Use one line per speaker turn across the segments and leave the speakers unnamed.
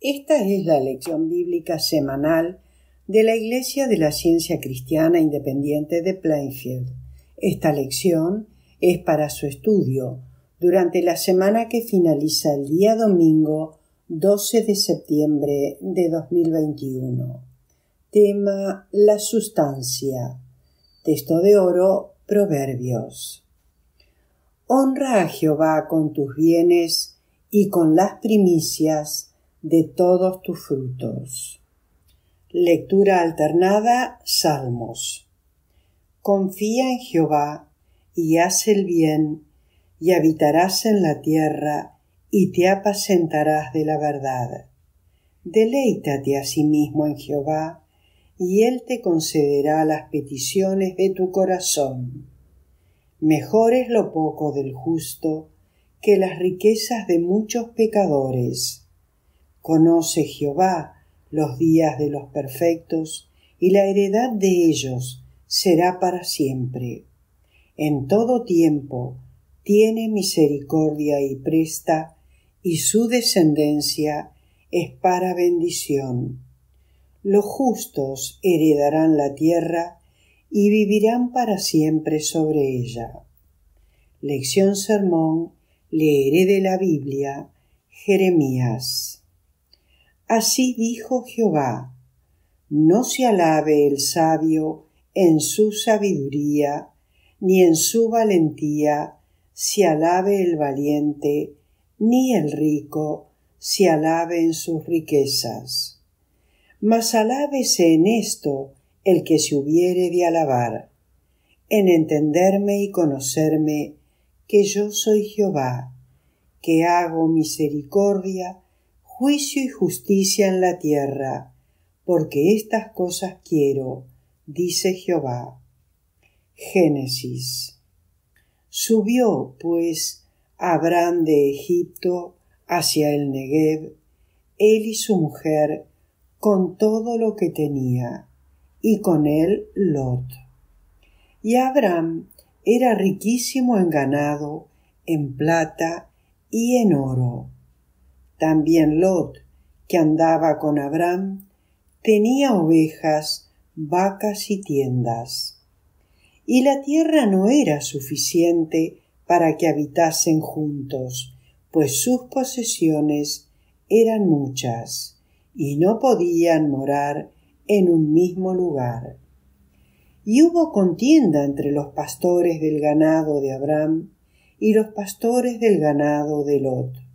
Esta es la lección bíblica semanal de la Iglesia de la Ciencia Cristiana Independiente de Plainfield. Esta lección es para su estudio durante la semana que finaliza el día domingo 12 de septiembre de 2021. Tema La sustancia. Texto de oro, Proverbios. Honra a Jehová con tus bienes y con las primicias de todos tus frutos. Lectura alternada Salmos. Confía en Jehová y haz el bien, y habitarás en la tierra, y te apacentarás de la verdad. Deleítate asimismo sí en Jehová, y él te concederá las peticiones de tu corazón. Mejor es lo poco del justo que las riquezas de muchos pecadores Conoce Jehová los días de los perfectos, y la heredad de ellos será para siempre. En todo tiempo tiene misericordia y presta, y su descendencia es para bendición. Los justos heredarán la tierra y vivirán para siempre sobre ella. Lección Sermón leeré de la Biblia Jeremías Así dijo Jehová, no se alabe el sabio en su sabiduría, ni en su valentía se alabe el valiente, ni el rico se alabe en sus riquezas. Mas alábese en esto el que se hubiere de alabar, en entenderme y conocerme que yo soy Jehová, que hago misericordia, juicio y justicia en la tierra, porque estas cosas quiero, dice Jehová. Génesis. Subió, pues, Abraham de Egipto hacia el Negev, él y su mujer, con todo lo que tenía, y con él Lot. Y Abraham era riquísimo en ganado, en plata y en oro también Lot, que andaba con Abraham, tenía ovejas, vacas y tiendas. Y la tierra no era suficiente para que habitasen juntos, pues sus posesiones eran muchas, y no podían morar en un mismo lugar. Y hubo contienda entre los pastores del ganado de Abraham y los pastores del ganado de Lot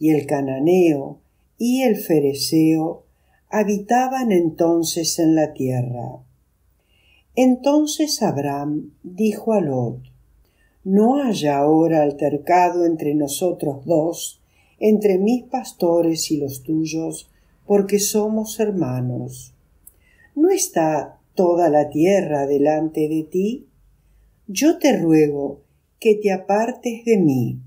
y el cananeo y el fereceo habitaban entonces en la tierra. Entonces Abraham dijo a Lot No haya ahora altercado entre nosotros dos, entre mis pastores y los tuyos, porque somos hermanos. ¿No está toda la tierra delante de ti? Yo te ruego que te apartes de mí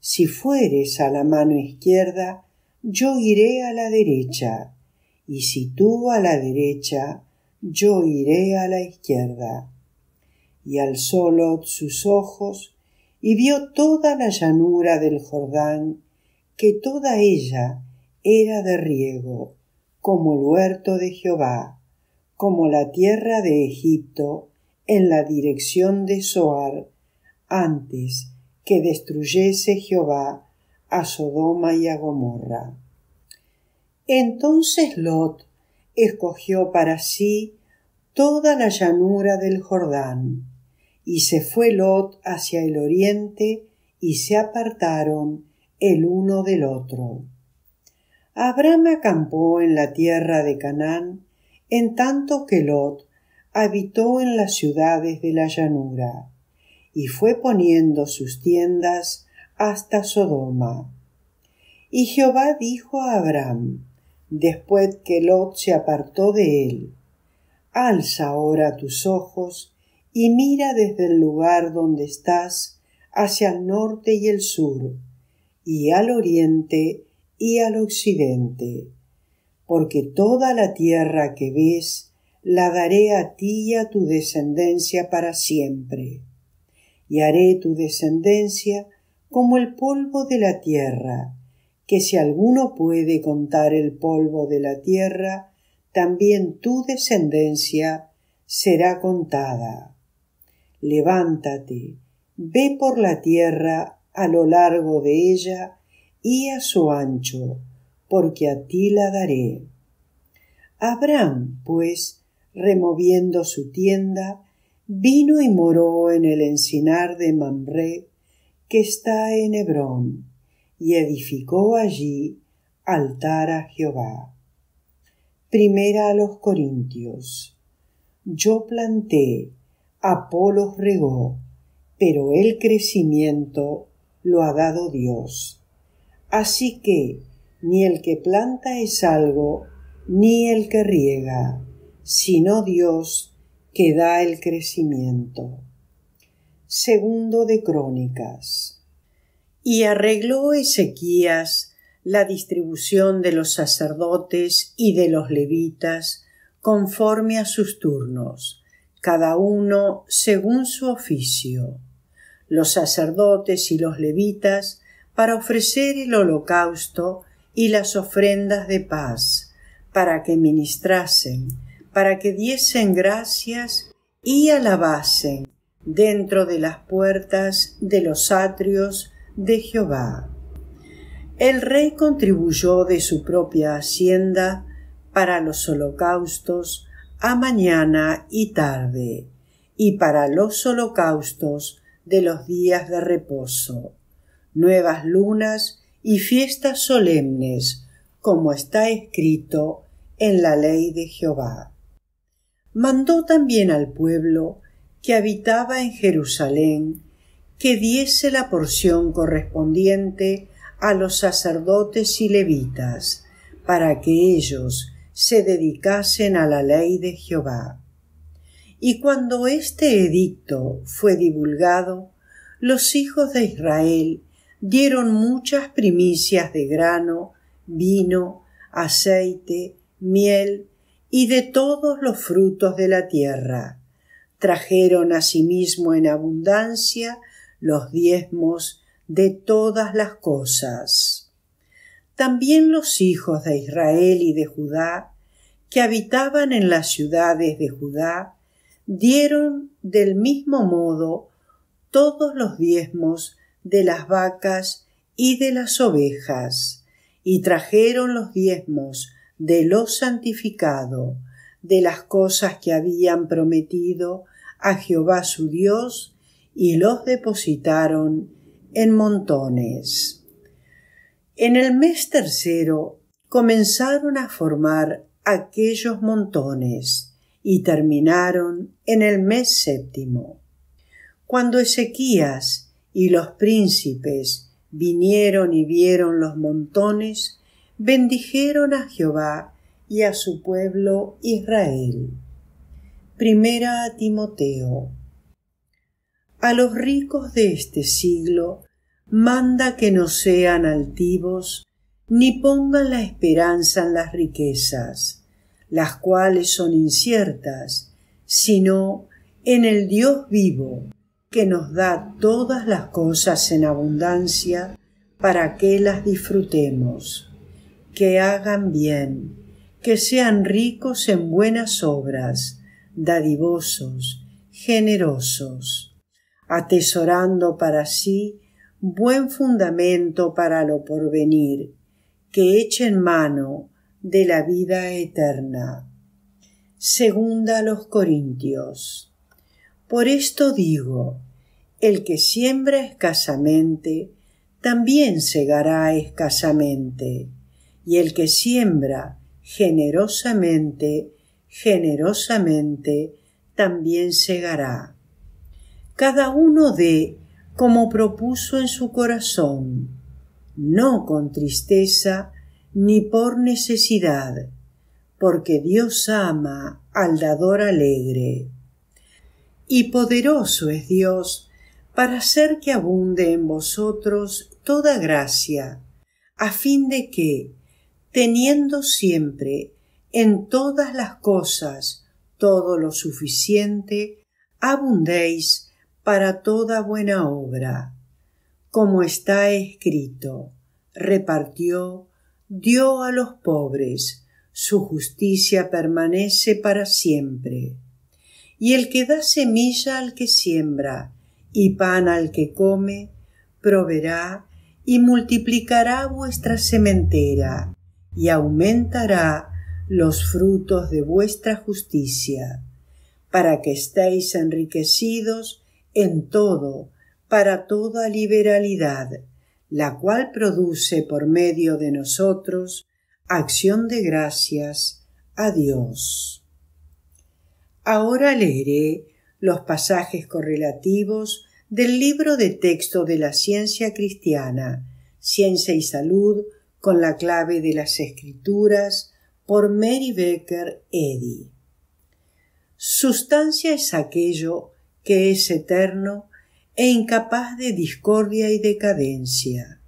si fueres a la mano izquierda, yo iré a la derecha, y si tú a la derecha, yo iré a la izquierda. Y alzó Lot sus ojos y vio toda la llanura del Jordán, que toda ella era de riego, como el huerto de Jehová, como la tierra de Egipto, en la dirección de Soar, antes que destruyese Jehová a Sodoma y a Gomorra. Entonces Lot escogió para sí toda la llanura del Jordán, y se fue Lot hacia el oriente, y se apartaron el uno del otro. Abraham acampó en la tierra de Canaán, en tanto que Lot habitó en las ciudades de la llanura y fue poniendo sus tiendas hasta Sodoma. Y Jehová dijo a Abraham, después que Lot se apartó de él, Alza ahora tus ojos y mira desde el lugar donde estás hacia el norte y el sur, y al oriente y al occidente, porque toda la tierra que ves la daré a ti y a tu descendencia para siempre y haré tu descendencia como el polvo de la tierra, que si alguno puede contar el polvo de la tierra, también tu descendencia será contada. Levántate, ve por la tierra a lo largo de ella y a su ancho, porque a ti la daré. Abraham, pues, removiendo su tienda, vino y moró en el encinar de Mamré, que está en Hebrón, y edificó allí altar a Jehová. Primera a los Corintios. Yo planté, Apolos regó, pero el crecimiento lo ha dado Dios. Así que ni el que planta es algo, ni el que riega, sino Dios que da el crecimiento. Segundo de Crónicas. Y arregló Ezequías la distribución de los sacerdotes y de los levitas conforme a sus turnos, cada uno según su oficio. Los sacerdotes y los levitas para ofrecer el holocausto y las ofrendas de paz, para que ministrasen para que diesen gracias y alabasen dentro de las puertas de los atrios de Jehová. El rey contribuyó de su propia hacienda para los holocaustos a mañana y tarde, y para los holocaustos de los días de reposo, nuevas lunas y fiestas solemnes, como está escrito en la ley de Jehová mandó también al pueblo que habitaba en Jerusalén que diese la porción correspondiente a los sacerdotes y levitas, para que ellos se dedicasen a la ley de Jehová. Y cuando este edicto fue divulgado, los hijos de Israel dieron muchas primicias de grano, vino, aceite, miel y de todos los frutos de la tierra. Trajeron asimismo en abundancia los diezmos de todas las cosas. También los hijos de Israel y de Judá, que habitaban en las ciudades de Judá, dieron del mismo modo todos los diezmos de las vacas y de las ovejas, y trajeron los diezmos de lo santificado, de las cosas que habían prometido a Jehová su Dios, y los depositaron en montones. En el mes tercero comenzaron a formar aquellos montones y terminaron en el mes séptimo. Cuando Ezequías y los príncipes vinieron y vieron los montones, bendijeron a Jehová y a su pueblo Israel. Primera a Timoteo. A los ricos de este siglo manda que no sean altivos, ni pongan la esperanza en las riquezas, las cuales son inciertas, sino en el Dios vivo, que nos da todas las cosas en abundancia para que las disfrutemos que hagan bien, que sean ricos en buenas obras, dadivosos, generosos, atesorando para sí buen fundamento para lo porvenir, que echen mano de la vida eterna. Segunda a los Corintios. Por esto digo, el que siembra escasamente, también segará escasamente y el que siembra generosamente, generosamente, también segará. Cada uno dé como propuso en su corazón, no con tristeza ni por necesidad, porque Dios ama al dador alegre. Y poderoso es Dios para hacer que abunde en vosotros toda gracia, a fin de que, teniendo siempre en todas las cosas todo lo suficiente, abundéis para toda buena obra. Como está escrito, repartió, dio a los pobres, su justicia permanece para siempre. Y el que da semilla al que siembra y pan al que come, proveerá y multiplicará vuestra sementera y aumentará los frutos de vuestra justicia, para que estéis enriquecidos en todo, para toda liberalidad, la cual produce por medio de nosotros acción de gracias a Dios. Ahora leeré los pasajes correlativos del libro de texto de la ciencia cristiana, Ciencia y Salud, con la clave de las escrituras por Mary Becker Eddy. Sustancia es aquello que es eterno e incapaz de discordia y decadencia.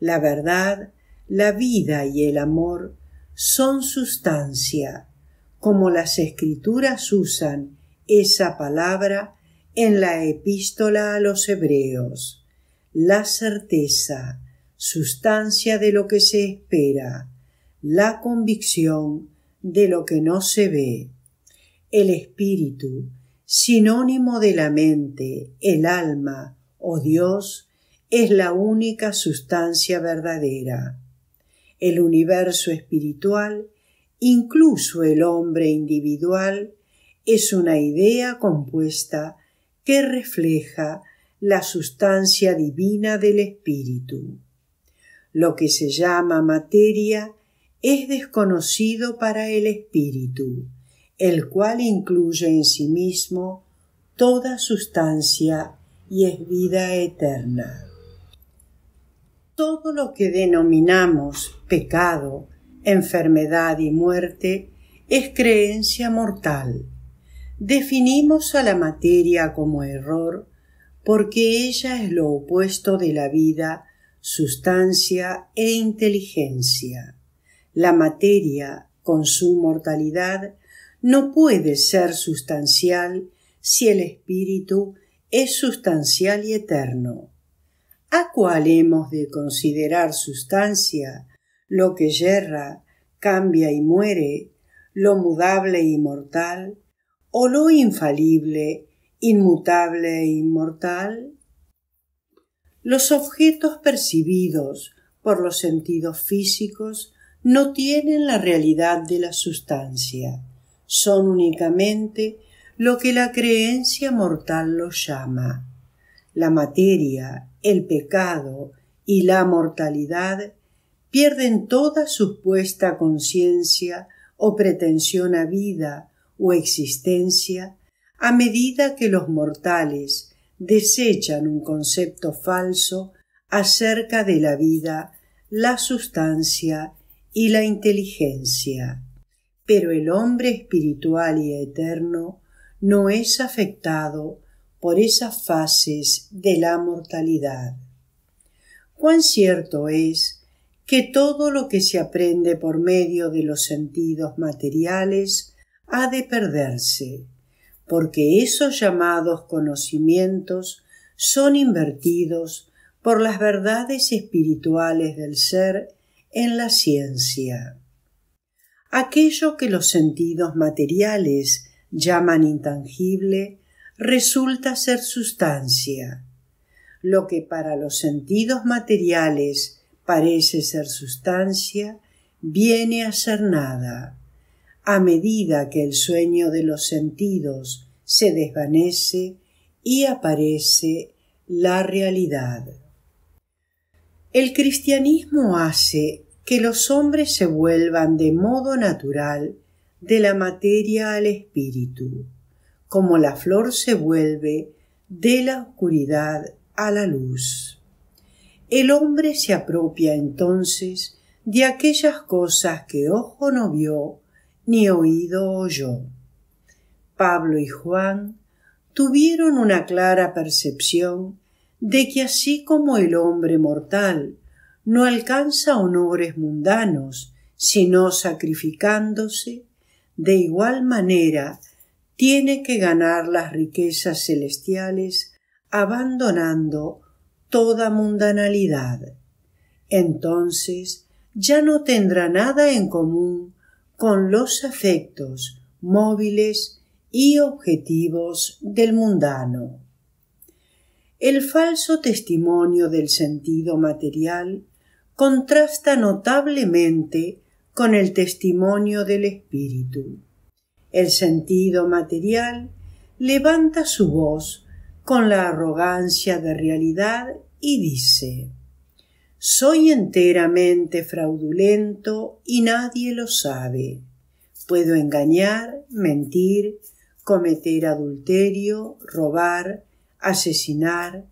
La verdad, la vida y el amor son sustancia, como las escrituras usan esa palabra en la epístola a los hebreos, la certeza, sustancia de lo que se espera, la convicción de lo que no se ve. El espíritu, sinónimo de la mente, el alma o Dios, es la única sustancia verdadera. El universo espiritual, incluso el hombre individual, es una idea compuesta que refleja la sustancia divina del espíritu. Lo que se llama materia es desconocido para el espíritu, el cual incluye en sí mismo toda sustancia y es vida eterna. Todo lo que denominamos pecado, enfermedad y muerte es creencia mortal. Definimos a la materia como error porque ella es lo opuesto de la vida sustancia e inteligencia. La materia, con su mortalidad, no puede ser sustancial si el espíritu es sustancial y eterno. ¿A cuál hemos de considerar sustancia lo que yerra, cambia y muere, lo mudable e inmortal, o lo infalible, inmutable e inmortal? Los objetos percibidos por los sentidos físicos no tienen la realidad de la sustancia, son únicamente lo que la creencia mortal los llama. La materia, el pecado y la mortalidad pierden toda supuesta conciencia o pretensión a vida o existencia a medida que los mortales desechan un concepto falso acerca de la vida, la sustancia y la inteligencia. Pero el hombre espiritual y eterno no es afectado por esas fases de la mortalidad. Cuán cierto es que todo lo que se aprende por medio de los sentidos materiales ha de perderse porque esos llamados conocimientos son invertidos por las verdades espirituales del ser en la ciencia. Aquello que los sentidos materiales llaman intangible resulta ser sustancia. Lo que para los sentidos materiales parece ser sustancia, viene a ser nada a medida que el sueño de los sentidos se desvanece y aparece la realidad. El cristianismo hace que los hombres se vuelvan de modo natural de la materia al espíritu, como la flor se vuelve de la oscuridad a la luz. El hombre se apropia entonces de aquellas cosas que ojo no vio ni oído yo. Pablo y Juan tuvieron una clara percepción de que así como el hombre mortal no alcanza honores mundanos, sino sacrificándose, de igual manera tiene que ganar las riquezas celestiales abandonando toda mundanalidad. Entonces ya no tendrá nada en común con los afectos móviles y objetivos del mundano. El falso testimonio del sentido material contrasta notablemente con el testimonio del espíritu. El sentido material levanta su voz con la arrogancia de realidad y dice soy enteramente fraudulento y nadie lo sabe. Puedo engañar, mentir, cometer adulterio, robar, asesinar,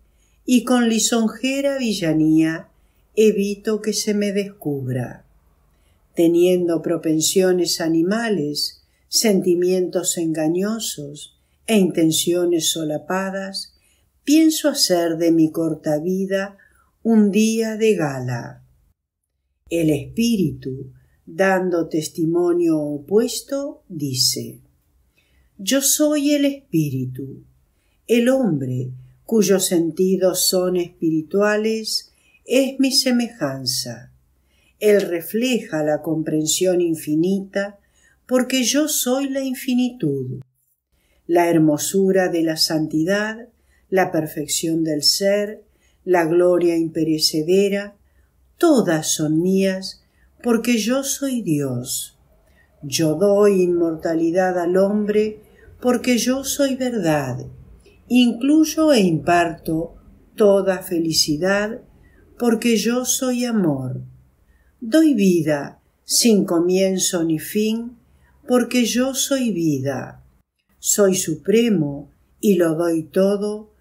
y con lisonjera villanía evito que se me descubra. Teniendo propensiones animales, sentimientos engañosos e intenciones solapadas, pienso hacer de mi corta vida un día de gala. El espíritu, dando testimonio opuesto, dice, Yo soy el espíritu. El hombre, cuyos sentidos son espirituales, es mi semejanza. Él refleja la comprensión infinita, porque yo soy la infinitud, la hermosura de la santidad, la perfección del ser, la gloria imperecedera, todas son mías, porque yo soy Dios. Yo doy inmortalidad al hombre, porque yo soy verdad. Incluyo e imparto toda felicidad, porque yo soy amor. Doy vida, sin comienzo ni fin, porque yo soy vida. Soy supremo y lo doy todo,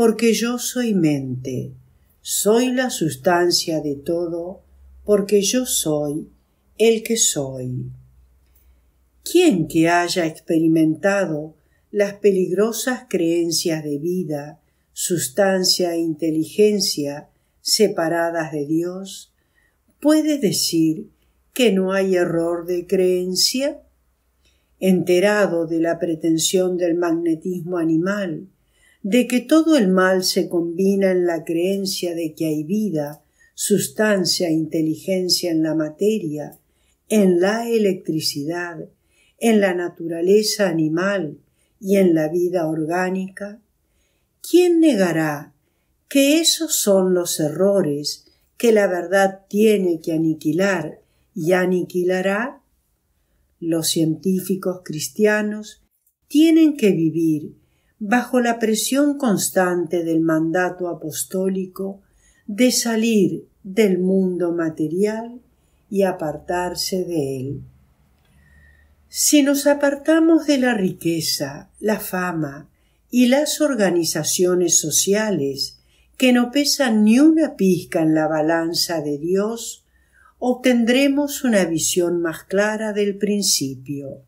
porque yo soy mente, soy la sustancia de todo, porque yo soy el que soy. ¿Quién que haya experimentado las peligrosas creencias de vida, sustancia e inteligencia separadas de Dios, puede decir que no hay error de creencia? Enterado de la pretensión del magnetismo animal, de que todo el mal se combina en la creencia de que hay vida, sustancia e inteligencia en la materia, en la electricidad, en la naturaleza animal y en la vida orgánica? ¿Quién negará que esos son los errores que la verdad tiene que aniquilar y aniquilará? Los científicos cristianos tienen que vivir bajo la presión constante del mandato apostólico de salir del mundo material y apartarse de él. Si nos apartamos de la riqueza, la fama y las organizaciones sociales que no pesan ni una pizca en la balanza de Dios, obtendremos una visión más clara del principio.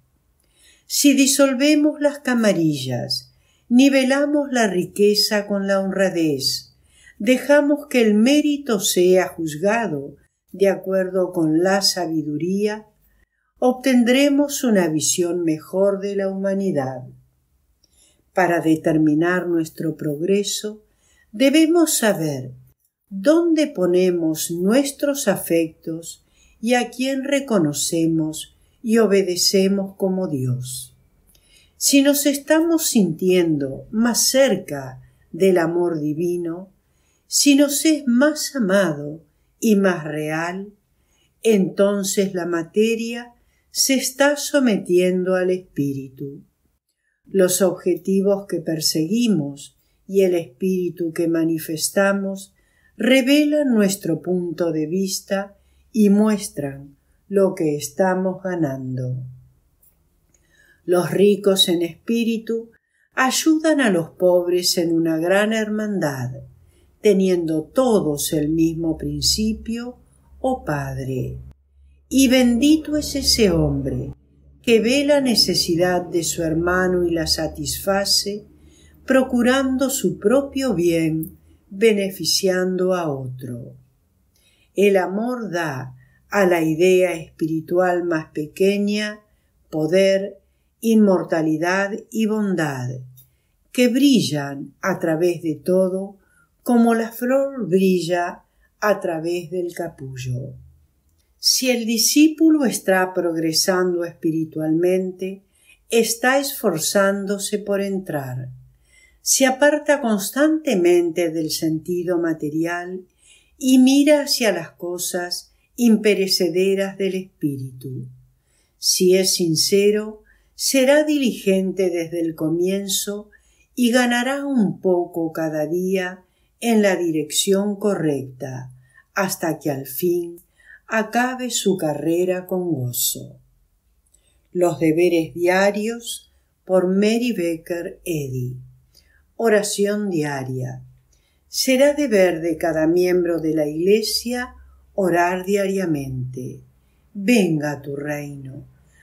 Si disolvemos las camarillas nivelamos la riqueza con la honradez, dejamos que el mérito sea juzgado de acuerdo con la sabiduría, obtendremos una visión mejor de la humanidad. Para determinar nuestro progreso, debemos saber dónde ponemos nuestros afectos y a quién reconocemos y obedecemos como Dios. Si nos estamos sintiendo más cerca del amor divino, si nos es más amado y más real, entonces la materia se está sometiendo al espíritu. Los objetivos que perseguimos y el espíritu que manifestamos revelan nuestro punto de vista y muestran lo que estamos ganando. Los ricos en espíritu ayudan a los pobres en una gran hermandad, teniendo todos el mismo principio, o oh Padre. Y bendito es ese hombre que ve la necesidad de su hermano y la satisface, procurando su propio bien, beneficiando a otro. El amor da a la idea espiritual más pequeña poder inmortalidad y bondad, que brillan a través de todo como la flor brilla a través del capullo. Si el discípulo está progresando espiritualmente, está esforzándose por entrar, se aparta constantemente del sentido material y mira hacia las cosas imperecederas del espíritu. Si es sincero, será diligente desde el comienzo y ganará un poco cada día en la dirección correcta, hasta que al fin acabe su carrera con gozo. Los deberes diarios por Mary Becker Eddy. Oración diaria. Será deber de cada miembro de la Iglesia orar diariamente. Venga tu reino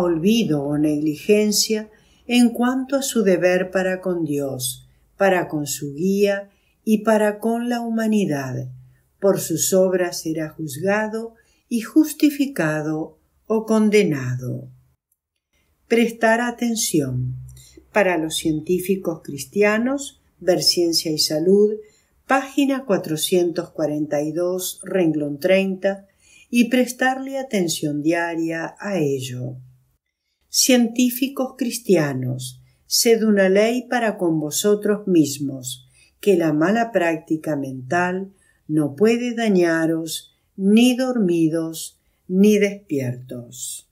olvido o negligencia en cuanto a su deber para con Dios, para con su guía y para con la humanidad. Por sus obras será juzgado y justificado o condenado. Prestar atención. Para los científicos cristianos, Ver Ciencia y Salud, página 442, renglón 30, y prestarle atención diaria a ello científicos cristianos, sed una ley para con vosotros mismos, que la mala práctica mental no puede dañaros ni dormidos ni despiertos.